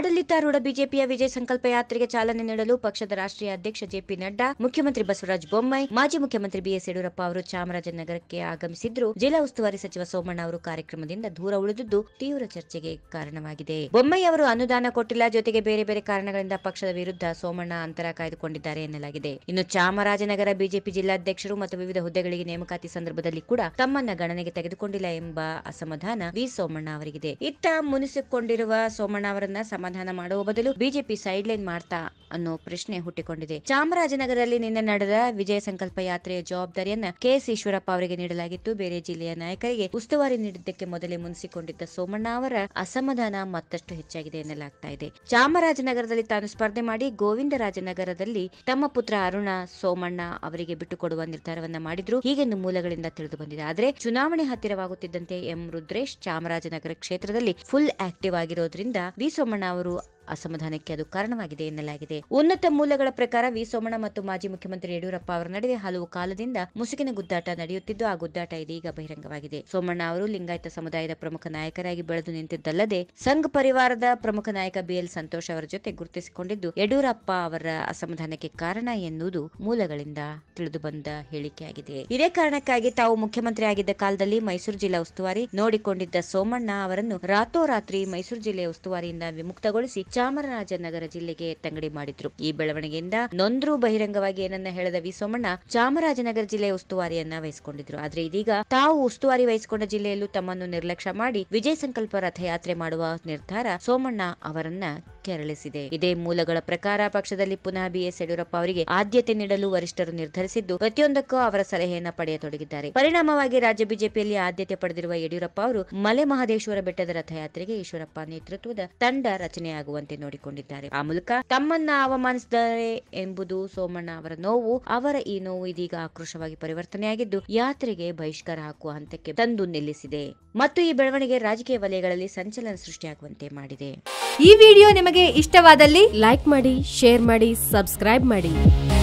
ಆಡಳಿತಾರೂಢ ಬಿಜೆಪಿಯ ವಿಜಯ ಸಂಕಲ್ಪ ಯಾತ್ರೆಗೆ ಚಾಲನೆ ನೀಡಲು ಪಕ್ಷದ ರಾಷ್ಟ್ರೀಯ ಅಧ್ಯಕ್ಷ ಜೆಪಿ ನಡ್ಡಾ ಮುಖ್ಯಮಂತ್ರಿ ಬಸವರಾಜ ಬೊಮ್ಮಾಯಿ ಮಾಜಿ ಮುಖ್ಯಮಂತ್ರಿ ಬಿಎಸ್ ಯಡಿಯೂರಪ್ಪ ಅವರು ಚಾಮರಾಜನಗರಕ್ಕೆ ಆಗಮಿಸಿದ್ರು ಜಿಲ್ಲಾ ಉಸ್ತುವಾರಿ ಸಚಿವ ಸೋಮಣ್ಣ ಅವರು ಕಾರ್ಯಕ್ರಮದಿಂದ ದೂರ ಉಳಿದಿದ್ದು ತೀವ್ರ ಚರ್ಚೆಗೆ ಕಾರಣವಾಗಿದೆ ಬೊಮ್ಮಾಯಿ ಅವರು ಅನುದಾನ ಕೊಟ್ಟಿಲ್ಲ ಜೊತೆಗೆ ಬೇರೆ ಬೇರೆ ಕಾರಣಗಳಿಂದ ಪಕ್ಷದ ವಿರುದ್ಧ ಸೋಮಣ್ಣ ಅಂತರ ಕಾಯ್ದುಕೊಂಡಿದ್ದಾರೆ ಎನ್ನಲಾಗಿದೆ ಇನ್ನು ಚಾಮರಾಜನಗರ ಬಿಜೆಪಿ ಜಿಲ್ಲಾಧ್ಯಕ್ಷರು ಮತ್ತು ವಿವಿಧ ಹುದ್ದೆಗಳಿಗೆ ನೇಮಕಾತಿ ಸಂದರ್ಭದಲ್ಲಿ ಕೂಡ ತಮ್ಮನ್ನ ಗಣನೆಗೆ ತೆಗೆದುಕೊಂಡಿಲ್ಲ ಎಂಬ ಅಸಮಾಧಾನ ವಿ ಸೋಮಣ್ಣ ಅವರಿಗಿದೆ ಇತ್ತ ಮುನಿಸಿಕೊಂಡಿರುವ ಸೋಮಣ್ಣ ಅವರನ್ನ ಸಮಾ ಸಮಾಧಾನ ಮಾಡುವ ಬದಲು ಬಿಜೆಪಿ ಸೈಡ್ ಲೈನ್ ಮಾಡ್ತಾ ಅನ್ನೋ ಪ್ರಶ್ನೆ ಹುಟ್ಟಿಕೊಂಡಿದೆ ಚಾಮರಾಜನಗರದಲ್ಲಿ ನಿನ್ನೆ ನಡೆದ ವಿಜಯ ಸಂಕಲ್ಪ ಯಾತ್ರೆಯ ಜವಾಬ್ದಾರಿಯನ್ನ ಕೆಎಸ್ ಈಶ್ವರಪ್ಪ ಅವರಿಗೆ ನೀಡಲಾಗಿತ್ತು ಬೇರೆ ಜಿಲ್ಲೆಯ ನಾಯಕರಿಗೆ ಉಸ್ತುವಾರಿ ನೀಡಿದ್ದಕ್ಕೆ ಮೊದಲೇ ಮುನಿಸಿಕೊಂಡಿದ್ದ ಸೋಮಣ್ಣ ಅವರ ಅಸಮಾಧಾನ ಮತ್ತಷ್ಟು ಹೆಚ್ಚಾಗಿದೆ ಎನ್ನಲಾಗ್ತಾ ಇದೆ ಚಾಮರಾಜನಗರದಲ್ಲಿ ತಾನು ಸ್ಪರ್ಧೆ ಮಾಡಿ ಗೋವಿಂದರಾಜನಗರದಲ್ಲಿ ತಮ್ಮ ಪುತ್ರ ಅರುಣ ಸೋಮಣ್ಣ ಅವರಿಗೆ ಬಿಟ್ಟುಕೊಡುವ ನಿರ್ಧಾರವನ್ನ ಮಾಡಿದ್ರು ಹೀಗೆಂದು ಮೂಲಗಳಿಂದ ತಿಳಿದು ಬಂದಿದೆ ಆದರೆ ಚುನಾವಣೆ ಹತ್ತಿರವಾಗುತ್ತಿದ್ದಂತೆ ಎಂ ರುದ್ರೇಶ್ ಚಾಮರಾಜನಗರ ಕ್ಷೇತ್ರದಲ್ಲಿ ಫುಲ್ ಆಕ್ಟಿವ್ ಆಗಿರೋದ್ರಿಂದ ವಿ ಸೋಮಣ್ಣ baru ಅಸಮಾಧಾನಕ್ಕೆ ಅದು ಕಾರಣವಾಗಿದೆ ಎನ್ನಲಾಗಿದೆ ಉನ್ನತ ಮೂಲಗಳ ಪ್ರಕಾರ ವಿ ಸೋಮಣ್ಣ ಮತ್ತು ಮಾಜಿ ಮುಖ್ಯಮಂತ್ರಿ ಯಡಿಯೂರಪ್ಪ ಅವರ ನಡುವೆ ಹಲವು ಕಾಲದಿಂದ ಮುಸುಕಿನ ಗುದ್ದಾಟ ನಡೆಯುತ್ತಿದ್ದು ಆ ಗುದ್ದಾಟ ಇದೀಗ ಬಹಿರಂಗವಾಗಿದೆ ಸೋಮಣ್ಣ ಅವರು ಲಿಂಗಾಯತ ಸಮುದಾಯದ ಪ್ರಮುಖ ನಾಯಕರಾಗಿ ಬೆಳೆದು ನಿಂತಿದ್ದಲ್ಲದೆ ಸಂಘ ಪರಿವಾರದ ಪ್ರಮುಖ ನಾಯಕ ಬಿಎಲ್ ಸಂತೋಷ್ ಅವರ ಜೊತೆ ಗುರುತಿಸಿಕೊಂಡಿದ್ದು ಯಡಿಯೂರಪ್ಪ ಅವರ ಅಸಮಾಧಾನಕ್ಕೆ ಕಾರಣ ಎನ್ನುವುದು ಮೂಲಗಳಿಂದ ತಿಳಿದು ಬಂದ ಹೇಳಿಕೆಯಾಗಿದೆ ಇದೇ ಕಾರಣಕ್ಕಾಗಿ ತಾವು ಮುಖ್ಯಮಂತ್ರಿ ಆಗಿದ್ದ ಕಾಲದಲ್ಲಿ ಮೈಸೂರು ಜಿಲ್ಲಾ ಉಸ್ತುವಾರಿ ನೋಡಿಕೊಂಡಿದ್ದ ಸೋಮಣ್ಣ ಅವರನ್ನು ರಾತೋರಾತ್ರಿ ಮೈಸೂರು ಜಿಲ್ಲೆಯ ಉಸ್ತುವಾರಿಯಿಂದ ವಿಮುಕ್ತಗೊಳಿಸಿ ಚಾಮರಾಜನಗರ ಜಿಲ್ಲೆಗೆ ತಂಗಡಿ ಮಾಡಿದ್ರು ಈ ಬೆಳವಣಿಗೆಯಿಂದ ನೊಂದ್ರು ಬಹಿರಂಗವಾಗಿ ಏನನ್ನ ಹೇಳದ ವಿ ಸೋಮಣ್ಣ ಚಾಮರಾಜನಗರ ಜಿಲ್ಲೆಯ ಉಸ್ತುವಾರಿಯನ್ನ ವಹಿಸಿಕೊಂಡಿದ್ರು ಆದ್ರೆ ಇದೀಗ ತಾವು ಉಸ್ತುವಾರಿ ವಹಿಸಿಕೊಂಡ ಜಿಲ್ಲೆಯಲ್ಲೂ ತಮ್ಮನ್ನು ನಿರ್ಲಕ್ಷ್ಯ ಮಾಡಿ ವಿಜಯ ಸಂಕಲ್ಪ ರಥಯಾತ್ರೆ ಮಾಡುವ ನಿರ್ಧಾರ ಸೋಮಣ್ಣ ಅವರನ್ನ ಕೆರಳಿಸಿದೆ ಇದೇ ಮೂಲಗಳ ಪ್ರಕಾರ ಪಕ್ಷದಲ್ಲಿ ಪುನಃ ಬಿಎಸ್ ಯಡಿಯೂರಪ್ಪ ಅವರಿಗೆ ಆದ್ಯತೆ ನೀಡಲು ವರಿಷ್ಠರು ನಿರ್ಧರಿಸಿದ್ದು ಪ್ರತಿಯೊಂದಕ್ಕೂ ಅವರ ಸಲಹೆಯನ್ನ ಪಡೆಯತೊಡಗಿದ್ದಾರೆ ಪರಿಣಾಮವಾಗಿ ರಾಜ್ಯ ಬಿಜೆಪಿಯಲ್ಲಿ ಆದ್ಯತೆ ಪಡೆದಿರುವ ಯಡಿಯೂರಪ್ಪ ಅವರು ಮಲೆ ಮಹದೇಶ್ವರ ಬೆಟ್ಟದ ರಥಯಾತ್ರೆಗೆ ಈಶ್ವರಪ್ಪ ನೇತೃತ್ವದ ತಂಡ ರಚನೆಯಾಗುವಂತೆ ನೋಡಿಕೊಂಡಿದ್ದಾರೆ ಆ ಮೂಲಕ ತಮ್ಮನ್ನ ಅವಮಾನಿಸಿದ್ದಾರೆ ಎಂಬುದು ಸೋಮಣ್ಣ ಅವರ ನೋವು ಅವರ ಈ ನೋವು ಇದೀಗ ಆಕ್ರೋಶವಾಗಿ ಪರಿವರ್ತನೆಯಾಗಿದ್ದು ಯಾತ್ರೆಗೆ ಬಹಿಷ್ಕಾರ ಹಾಕುವ ಹಂತಕ್ಕೆ ತಂದು ನಿಲ್ಲಿಸಿದೆ ಮತ್ತು ಈ ಬೆಳವಣಿಗೆ ರಾಜಕೀಯ ವಲಯಗಳಲ್ಲಿ ಸಂಚಲನ ಸೃಷ್ಟಿಯಾಗುವಂತೆ ಮಾಡಿದೆ ಈ ವಿಡಿಯೋ ನಿಮಗೆ ಇಷ್ಟವಾದಲ್ಲಿ ಲೈಕ್ ಮಾಡಿ ಶೇರ್ ಮಾಡಿ ಸಬ್ಸ್ಕ್ರೈಬ್ ಮಾಡಿ